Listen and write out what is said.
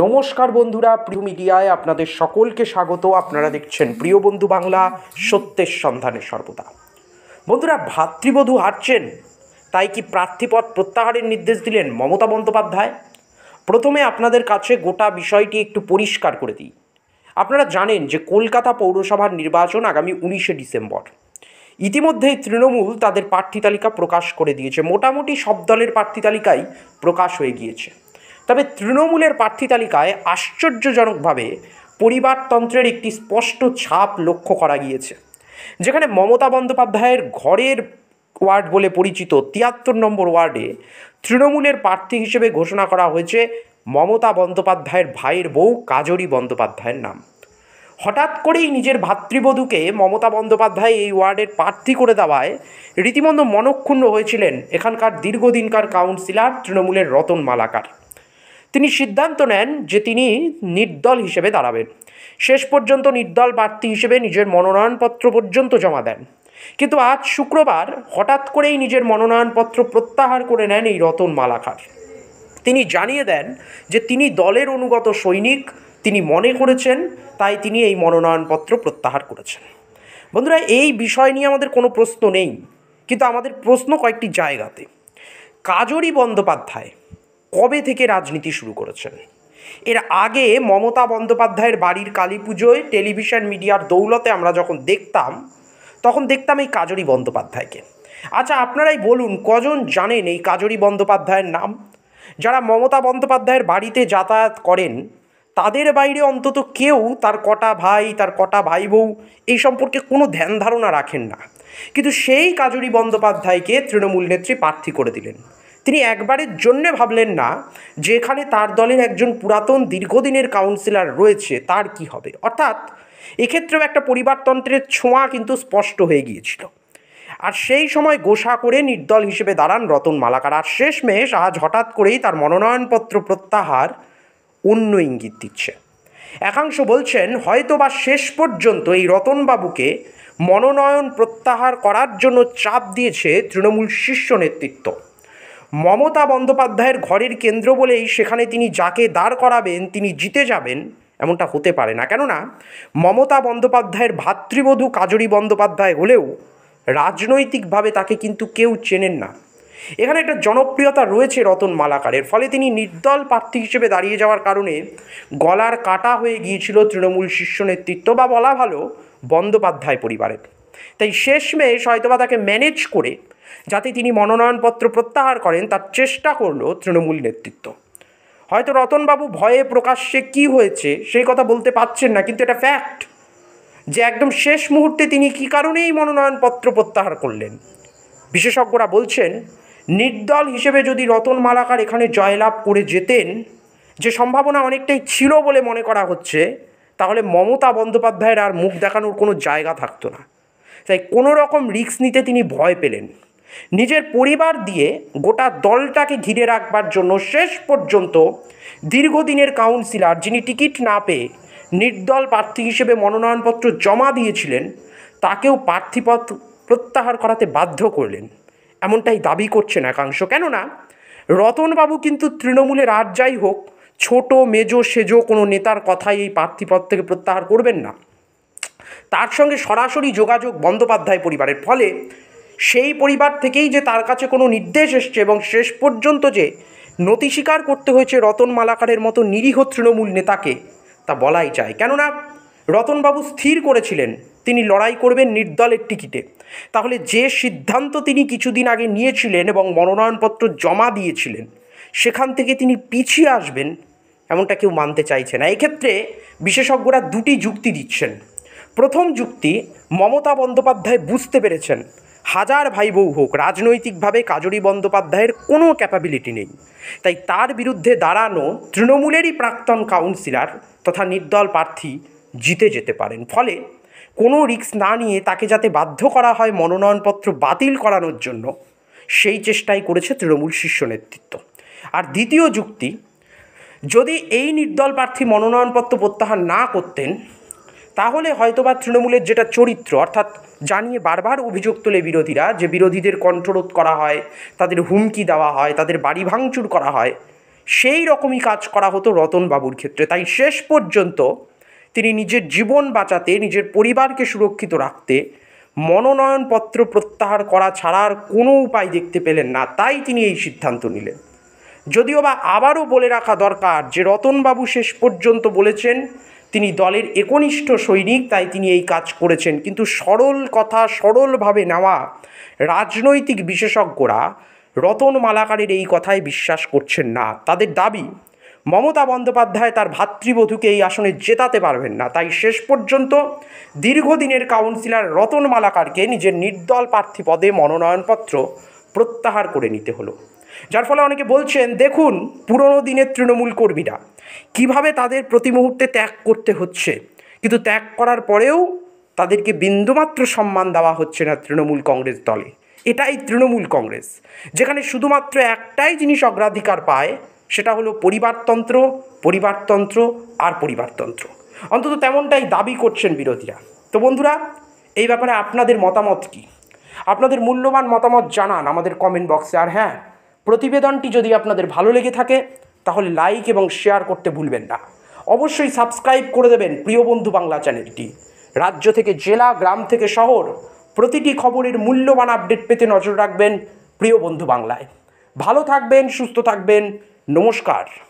নমস্কার বন্ধুরা প্রিয় মিডিয়ায় আপনাদের সকলকে স্বাগত আপনারা দেখছেন প্রিয় বন্ধু বাংলা সত্যের সন্ধানে সর্বদা বন্ধুরা ভাতৃবধূ হারছেন তাই কি প্রার্থীপদ প্রত্যাহারের নির্দেশ দিলেন মমতা বন্দ্যোপাধ্যায় প্রথমে আপনাদের কাছে গোটা বিষয়টি একটু পরিষ্কার করে দিই আপনারা জানেন যে কলকাতা পৌরসভার নির্বাচন আগামী উনিশে ডিসেম্বর ইতিমধ্যেই তৃণমূল তাদের প্রার্থী তালিকা প্রকাশ করে দিয়েছে মোটামুটি সব দলের প্রার্থী তালিকাই প্রকাশ হয়ে গিয়েছে তবে তৃণমূলের প্রার্থী তালিকায় আশ্চর্যজনকভাবে পরিবারতন্ত্রের একটি স্পষ্ট ছাপ লক্ষ্য করা গিয়েছে যেখানে মমতা বন্দ্যোপাধ্যায়ের ঘরের ওয়ার্ড বলে পরিচিত তিয়াত্তর নম্বর ওয়ার্ডে তৃণমূলের প্রার্থী হিসেবে ঘোষণা করা হয়েছে মমতা বন্দ্যোপাধ্যায়ের ভাইয়ের বউ কাজরি বন্দ্যোপাধ্যায়ের নাম হঠাৎ করেই নিজের ভাতৃবধূকে মমতা বন্দ্যোপাধ্যায় এই ওয়ার্ডের প্রার্থী করে দেওয়ায় রীতিমন্দ মনক্ষুণ্ণ হয়েছিলেন এখানকার দীর্ঘদিনকার কাউন্সিলার তৃণমূলের রতন মালাকার তিনি সিদ্ধান্ত নেন যে তিনি নির্দল হিসেবে দাঁড়াবেন শেষ পর্যন্ত নির্দল প্রার্থী হিসেবে নিজের মনোনয়নপত্র পর্যন্ত জমা দেন কিন্তু আজ শুক্রবার হঠাৎ করেই নিজের মনোনয়নপত্র প্রত্যাহার করে নেন এই রতন মালাকার তিনি জানিয়ে দেন যে তিনি দলের অনুগত সৈনিক তিনি মনে করেছেন তাই তিনি এই মনোনয়নপত্র প্রত্যাহার করেছেন বন্ধুরা এই বিষয় নিয়ে আমাদের কোনো প্রশ্ন নেই কিন্তু আমাদের প্রশ্ন কয়েকটি জায়গাতে কাজরী বন্দ্যোপাধ্যায় কবে থেকে রাজনীতি শুরু করেছেন এর আগে মমতা বন্দ্যোপাধ্যায়ের বাড়ির কালী পুজোয় টেলিভিশন মিডিয়ার দৌলতে আমরা যখন দেখতাম তখন দেখতাম এই কাজরি বন্দ্যোপাধ্যায়কে আচ্ছা আপনারাই বলুন কজন জানেন এই কাজরি বন্দ্যোপাধ্যায়ের নাম যারা মমতা বন্দ্যোপাধ্যায়ের বাড়িতে যাতায়াত করেন তাদের বাইরে অন্তত কেউ তার কটা ভাই তার কটা ভাই বউ এই সম্পর্কে কোনো ধ্যান ধারণা রাখেন না কিন্তু সেই কাজরি বন্দ্যোপাধ্যায়কে তৃণমূল নেত্রী প্রার্থী করে দিলেন তিনি একবারের জন্যে ভাবলেন না যে এখানে তার দলের একজন পুরাতন দীর্ঘদিনের কাউন্সিলর রয়েছে তার কি হবে অর্থাৎ এক্ষেত্রেও একটা পরিবারতন্ত্রের ছোঁয়া কিন্তু স্পষ্ট হয়ে গিয়েছিল আর সেই সময় গোসা করে নির্দল হিসেবে দাঁড়ান রতন মালাকার আর শেষমেশ আজ হঠাৎ করেই তার মনোনয়নপত্র প্রত্যাহার অন্য ইঙ্গিত দিচ্ছে একাংশ বলছেন হয়তো বা শেষ পর্যন্ত এই রতনবাবুকে মনোনয়ন প্রত্যাহার করার জন্য চাপ দিয়েছে তৃণমূল শীর্ষ নেতৃত্ব মমতা বন্দ্যোপাধ্যায়ের ঘরের কেন্দ্র বলেই সেখানে তিনি যাকে দাঁড় করাবেন তিনি জিতে যাবেন এমনটা হতে পারে না কেননা মমতা বন্দ্যোপাধ্যায়ের ভাতৃবধূ কাজরী বন্দ্যোপাধ্যায় হলেও রাজনৈতিকভাবে তাকে কিন্তু কেউ চেনেন না এখানে একটা জনপ্রিয়তা রয়েছে রতন মালাকারের ফলে তিনি নির্দল প্রার্থী হিসেবে দাঁড়িয়ে যাওয়ার কারণে গলার কাটা হয়ে গিয়েছিল তৃণমূল শীর্ষ নেতৃত্ব বা বলা ভালো বন্দ্যোপাধ্যায় পরিবারের তাই শেষমেশ হয়তোবা তাকে ম্যানেজ করে যাতে তিনি মনোনয়নপত্র প্রত্যাহার করেন তার চেষ্টা করল তৃণমূল নেতৃত্ব হয়তো রতনবাবু ভয়ে প্রকাশ্যে কি হয়েছে সেই কথা বলতে পারছেন না কিন্তু এটা ফ্যাক্ট যে একদম শেষ মুহূর্তে তিনি কি কারণে এই মনোনয়নপত্র প্রত্যাহার করলেন বিশেষজ্ঞরা বলছেন নির্দল হিসেবে যদি রতন মালাকার এখানে জয়লাভ করে যেতেন যে সম্ভাবনা অনেকটাই ছিল বলে মনে করা হচ্ছে তাহলে মমতা বন্দ্যোপাধ্যায়ের আর মুখ দেখানোর কোনো জায়গা থাকতো না তাই কোনো রকম রিস্ক নিতে তিনি ভয় পেলেন নিজের পরিবার দিয়ে গোটা দলটাকে ঘিরে রাখবার জন্য শেষ পর্যন্ত দীর্ঘদিনের কাউন্সিলর যিনি টিকিট না পেয়ে নির্দল প্রার্থী হিসেবে মনোনয়নপত্র জমা দিয়েছিলেন তাকেও প্রার্থীপথ প্রত্যাহার করাতে বাধ্য করলেন এমনটাই দাবি করছেন একাংশ কেননা রতনবাবু কিন্তু তৃণমূলের আর যাই হোক ছোট মেজো সেজো কোনো নেতার কথাই এই প্রার্থীপদ থেকে প্রত্যাহার করবেন না তার সঙ্গে সরাসরি যোগাযোগ বন্দ্যোপাধ্যায় পরিবারের ফলে সেই পরিবার থেকেই যে তার কাছে কোনো নির্দেশ এসছে এবং শেষ পর্যন্ত যে নতি স্বীকার করতে হয়েছে রতন মালাকারের মতো নিরীহ তৃণমূল নেতাকে তা বলাই যায় কেননা রতনবাবু স্থির করেছিলেন তিনি লড়াই করবেন নির্দলের টিকিটে তাহলে যে সিদ্ধান্ত তিনি কিছুদিন আগে নিয়েছিলেন এবং মনোনয়নপত্র জমা দিয়েছিলেন সেখান থেকে তিনি পিছিয়ে আসবেন এমনটা কেউ মানতে চাইছে না এক্ষেত্রে বিশেষজ্ঞরা দুটি যুক্তি দিচ্ছেন প্রথম যুক্তি মমতা বন্দ্যোপাধ্যায় বুঝতে পেরেছেন হাজার ভাই বউ হোক রাজনৈতিকভাবে কাজরী বন্দ্যোপাধ্যায়ের কোনো ক্যাপাবিলিটি নেই তাই তার বিরুদ্ধে দাঁড়ানো তৃণমূলেরই প্রাক্তন কাউন্সিলর তথা নির্দল প্রার্থী জিতে যেতে পারেন ফলে কোনো রিস্ক না নিয়ে তাকে যাতে বাধ্য করা হয় মনোনয়নপত্র বাতিল করানোর জন্য সেই চেষ্টাই করেছে তৃণমূল শীর্ষ নেতৃত্ব আর দ্বিতীয় যুক্তি যদি এই নির্দল প্রার্থী মনোনয়নপত্র প্রত্যাহার না করতেন তাহলে হয়তোবা তৃণমূলের যেটা চরিত্র অর্থাৎ জানিয়ে বারবার অভিযোগ তোলে বিরোধীরা যে বিরোধীদের কণ্ঠরোধ করা হয় তাদের হুমকি দেওয়া হয় তাদের বাড়ি ভাঙচুর করা হয় সেই রকমই কাজ করা হতো রতনবাবুর ক্ষেত্রে তাই শেষ পর্যন্ত তিনি নিজের জীবন বাঁচাতে নিজের পরিবারকে সুরক্ষিত রাখতে মনোনয়নপত্র প্রত্যাহার করা ছাড়ার কোনো উপায় দেখতে পেলেন না তাই তিনি এই সিদ্ধান্ত নিলেন যদিও বা আবারও বলে রাখা দরকার যে রতনবাবু শেষ পর্যন্ত বলেছেন তিনি দলের একনিষ্ঠ সৈনিক তাই তিনি এই কাজ করেছেন কিন্তু সরল কথা সরলভাবে নেওয়া রাজনৈতিক বিশেষজ্ঞরা রতন মালাকারের এই কথায় বিশ্বাস করছেন না তাদের দাবি মমতা বন্দ্যোপাধ্যায় তার ভাতৃবধূকে এই আসনে জেতাতে পারবেন না তাই শেষ পর্যন্ত দীর্ঘদিনের কাউন্সিলর রতন মালাকারকে নিজের নির্দল প্রার্থী পদে মনোনয়নপত্র প্রত্যাহার করে নিতে হলো যার ফলে অনেকে বলছেন দেখুন পুরনো দিনের তৃণমূল কর্মীরা কিভাবে তাদের প্রতি মুহূর্তে ত্যাগ করতে হচ্ছে কিন্তু ত্যাগ করার পরেও তাদেরকে বিন্দুমাত্র সম্মান দেওয়া হচ্ছে না তৃণমূল কংগ্রেস দলে এটাই তৃণমূল কংগ্রেস যেখানে শুধুমাত্র একটাই জিনিস অগ্রাধিকার পায় সেটা হলো পরিবারতন্ত্র পরিবারতন্ত্র আর পরিবারতন্ত্র অন্তত তেমনটাই দাবি করছেন বিরোধীরা তো বন্ধুরা এই ব্যাপারে আপনাদের মতামত কী আপনাদের মূল্যবান মতামত জানান আমাদের কমেন্ট বক্সে আর হ্যাঁ প্রতিবেদনটি যদি আপনাদের ভালো লেগে থাকে তাহলে লাইক এবং শেয়ার করতে ভুলবেন না অবশ্যই সাবস্ক্রাইব করে দেবেন প্রিয় বন্ধু বাংলা চ্যানেলটি রাজ্য থেকে জেলা গ্রাম থেকে শহর প্রতিটি খবরের মূল্যবান আপডেট পেতে নজর রাখবেন প্রিয় বন্ধু বাংলায় ভালো থাকবেন সুস্থ থাকবেন নমস্কার